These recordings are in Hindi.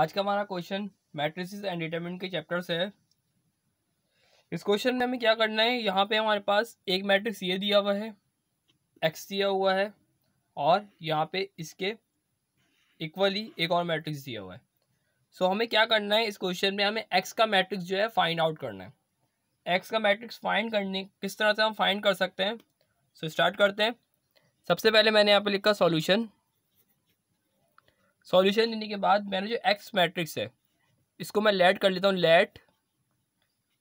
आज का हमारा क्वेश्चन मैट्रिसेस एंड डिटर्मिनेंट के चैप्टर से है इस क्वेश्चन में हमें क्या करना है यहाँ पे हमारे पास एक मैट्रिक्स ये दिया हुआ है एक्स दिया हुआ है और यहाँ पे इसके इक्वली एक और मैट्रिक्स दिया हुआ है सो so, हमें क्या करना है इस क्वेश्चन में हमें एक्स का मैट्रिक्स जो है फाइंड आउट करना है एक्स का मैट्रिक्स फाइंड करने किस तरह से हम फाइंड कर सकते हैं सो so, स्टार्ट करते हैं सबसे पहले मैंने यहाँ पर लिखा सॉल्यूशन सॉल्यूशन देने के बाद मैंने जो एक्स मैट्रिक्स है इसको मैं लेट कर लेता हूँ लेट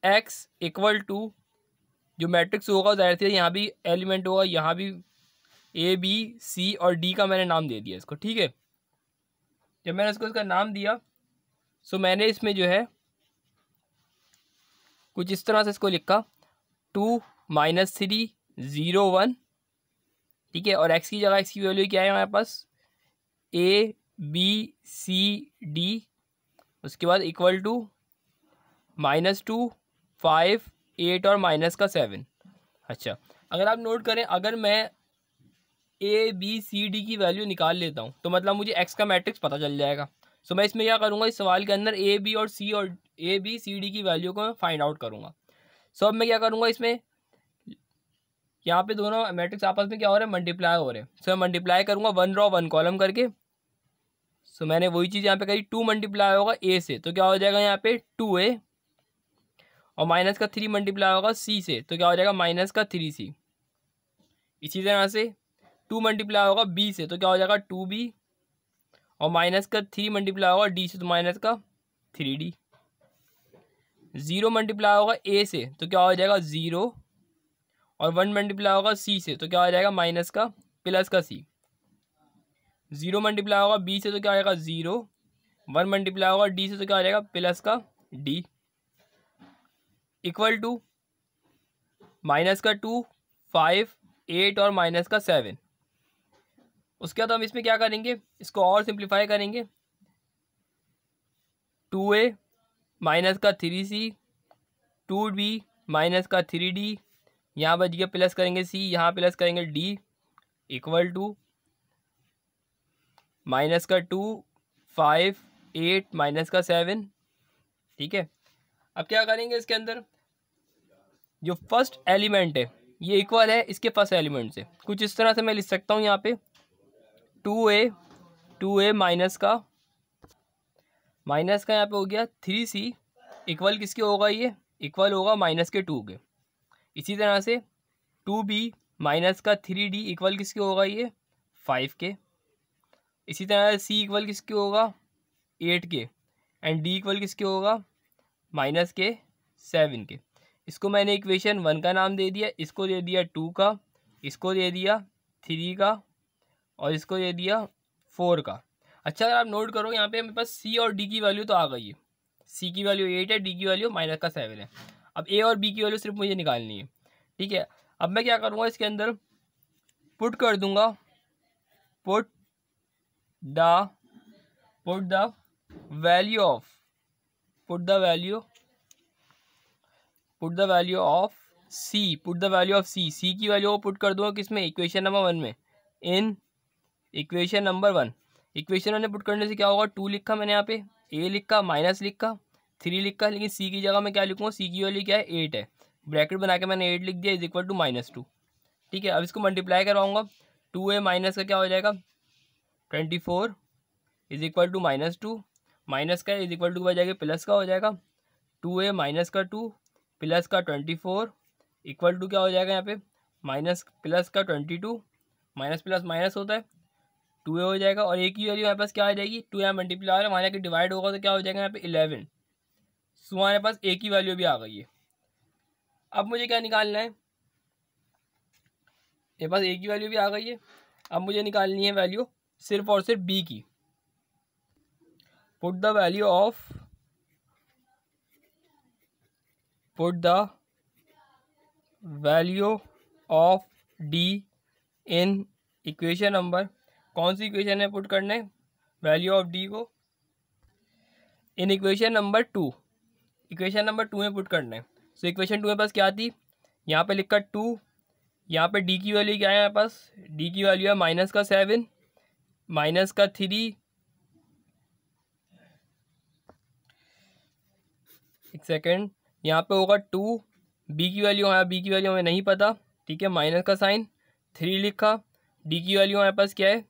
एक्स इक्वल टू जो मैट्रिक्स होगा जाहिर सी यहाँ भी एलिमेंट होगा यहाँ भी ए बी सी और डी का मैंने नाम दे दिया इसको ठीक है जब मैंने इसको इसका नाम दिया सो मैंने इसमें जो है कुछ इस तरह से इसको लिखा two minus three zero one ठीक है और एक्स की जगह एक्स की वैल्यू क्या है हमारे पास ए बी सी डी उसके बाद equal to minus two five eight और माइनस का सेवन अच्छा अगर आप नोट करें अगर मैं ए बी सी डी की वैल्यू निकाल लेता हूँ तो मतलब मुझे एक्स का मैट्रिक्स पता चल जाएगा सो मैं इसमें क्या करूँगा इस सवाल के अंदर ए बी और सी और ए बी सी डी की वैल्यू को मैं फाइंड आउट करूँगा सो अब मैं क्या करूँगा इसमें यहाँ पे दोनों मैट्रिक्स आपस में क्या हो रहे हैं मल्टीप्लाई हो रहे हैं सो मैं मल्टीप्लाई करूँगा वन रॉ वन कॉलम करके सो मैंने वही चीज़ यहाँ पे करी टू मल्टीप्लाई होगा ए से तो क्या हो जाएगा यहाँ पे टू ए और माइनस का थ्री मल्टीप्लाई होगा सी से तो क्या हो जाएगा माइनस का थ्री सी इसी तरह से टू मल्टीप्लाई होगा बी से तो क्या हो जाएगा टू बी और माइनस का थ्री मल्टीप्लाई होगा डी से तो माइनस का थ्री डी ज़ीरो मल्टीप्लाई होगा ए से तो क्या हो जाएगा ज़ीरो और वन मल्टीप्लाई होगा सी से तो क्या हो जाएगा माइनस का प्लस का सी जीरो मल्टीप्लाई होगा बी से तो क्या आ जाएगा जीरो वन मल्टीप्लाई होगा डी से तो क्या आ जाएगा प्लस का डी इक्वल टू माइनस का टू फाइव एट और माइनस का सेवन उसके बाद तो हम इसमें क्या करेंगे इसको और सिंप्लीफाई करेंगे टू ए माइनस का three C two B minus का थ्री डी यहाँ बच गया प्लस करेंगे सी यहाँ प्लस करेंगे डी इक्वल टू माइनस का टू फाइव एट माइनस का सेवन ठीक है अब क्या करेंगे इसके अंदर जो फर्स्ट एलिमेंट है ये इक्वल है इसके फर्स्ट एलिमेंट से कुछ इस तरह से मैं लिख सकता हूँ यहाँ पे two A two A minus का माइनस का यहाँ पे हो गया थ्री सी इक्वल किसके होगा ये इक्वल होगा माइनस के टू के इसी तरह से टू बी माइनस का थ्री डी इक्वल किसके होगा ये फाइव के इसी तरह सी इक्वल किसके होगा एट के एंड डी इक्वल किसके होगा माइनस के सेवन के इसको मैंने इक्वेशन वन का नाम दे दिया इसको दे दिया टू का इसको दे दिया थ्री का और इसको दे दिया फोर का अच्छा अगर आप नोट करो यहाँ पे मेरे पास सी और डी की वैल्यू तो आ गई है सी की वैल्यू एट है डी की वैल्यू माइनस का सेवन है अब ए और बी की वैल्यू सिर्फ मुझे निकालनी है ठीक है अब मैं क्या करूँगा इसके अंदर पुट कर दूँगा put the put the value of put the value put the value of c put the value of c c की वैल्यू को पुट कर दूंगा किसमें इक्वेशन नंबर वन में in equation number one equation मैंने पुट करने से क्या होगा टू लिखा मैंने यहाँ पे ए लिखा माइनस लिखा थ्री लिखा लेकिन सी की जगह मैं क्या लिखूँगा सी की वैल्यू क्या है एट है ब्रैकेट बना के मैंने एट लिख दिया is equal to minus two ठीक है अब इसको मल्टीप्लाई करवाऊंगा टू ए माइनस का क्या हो जाएगा twenty four is equal to minus two minus का इज इक्वल टू बन जाएगा प्लस का हो जाएगा टू ए माइनस का टू प्लस का ट्वेंटी फोर इक्वल टू क्या हो जाएगा यहाँ पे माइनस प्लस का twenty two minus plus minus होता है टू ए हो जाएगा और एक ही वैल्यू हमारे पास क्या आ जाएगी टू यहाँ मल्टीप्लाई आ रहा है वहाँ जाकर डिवाइड होगा तो क्या हो जाएगा यहाँ पे इलेवन सो हमारे पास एक ही वैल्यू भी आ गई है अब मुझे क्या निकालना है मेरे पास एक ही वैल्यू भी आ गई है अब मुझे निकालनी है वैल्यू सिर्फ और सिर्फ बी की put the value of put the value of D in equation number कौन सी इक्वेशन है पुट करने वैल्यू ऑफ डी को in equation number two equation number two में पुट करना है सो इक्वेशन टू में पास क्या थी यहाँ पे लिखा टू यहाँ पे डी की वैल्यू क्या है यहाँ पास डी की वैल्यू है माइनस का सेवन माइनस का थ्री एक सेकेंड यहाँ पे होगा टू बी की वैल्यू हमारे बी की वैल्यू हमें नहीं पता ठीक है माइनस का साइन थ्री लिखा डी की वैल्यू हमारे पास क्या है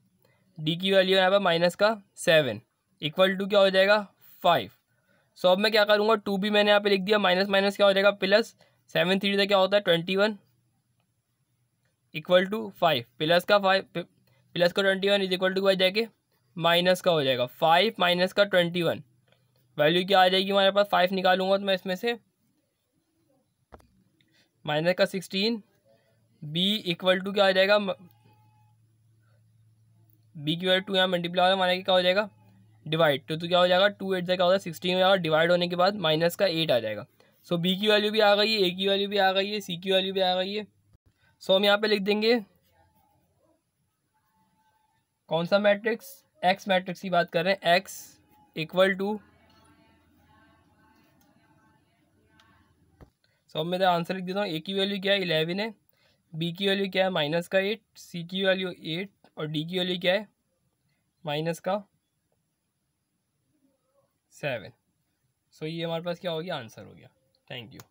डी की वैल्यू यहाँ पर माइनस का सेवन इक्वल टू क्या हो जाएगा फाइव सो अब मैं क्या करूँगा टू भी मैंने यहाँ पे लिख दिया माइनस माइनस क्या हो जाएगा प्लस सेवन थ्री से क्या होता है twenty one equal to five plus का फाइव प्लस का twenty one is equal to क्या जाएगी माइनस का हो जाएगा फाइव माइनस का ट्वेंटी वन वैल्यू क्या आ जाएगी हमारे पास फाइव निकालूंगा तो मैं इसमें से माइनस का सिक्सटीन बी इक्वल टू क्या आ जाएगा बी की वैल्यू टू यहाँ मल्टीप्लाई होगा माना क्या हो जाएगा डिवाइड तो तो क्या हो जाएगा टू एट से क्या होगा सिक्सटीन हो जाएगा डिवाइड होने के बाद माइनस का एट आ जाएगा सो बी की वैल्यू भी आ गई है ए की वैल्यू भी आ गई है सी की वैल्यू भी आ गई है सो हम यहाँ पे लिख देंगे कौन सा मैट्रिक्स एक्स मैट्रिक्स की बात कर रहे हैं एक्स इक्वल टू अब मैं आंसर लिख देता हूँ ए की वैल्यू क्या है इलेवन है बी की वैल्यू क्या है माइनस का एट सी की वैल्यू एट और डी की वैल्यू क्या है माइनस का सेवन सो so, ये हमारे पास क्या हो गया आंसर हो गया थैंक यू